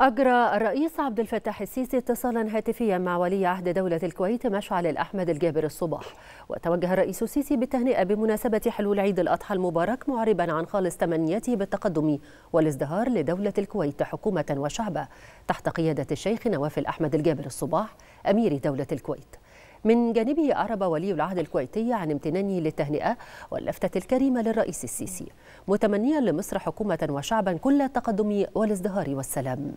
أجرى الرئيس عبد الفتاح السيسي اتصالا هاتفيا مع ولي عهد دولة الكويت مشعل الأحمد الجابر الصباح وتوجه الرئيس السيسي بالتهنئة بمناسبة حلول عيد الأضحى المبارك معربا عن خالص تمنياته بالتقدم والازدهار لدولة الكويت حكومة وشعبا تحت قيادة الشيخ نواف الأحمد الجابر الصباح أمير دولة الكويت من جانبه أعرب ولي العهد الكويتي عن امتنانه للتهنئة واللفتة الكريمة للرئيس السيسي متمنيا لمصر حكومة وشعبا كل التقدم والازدهار والسلام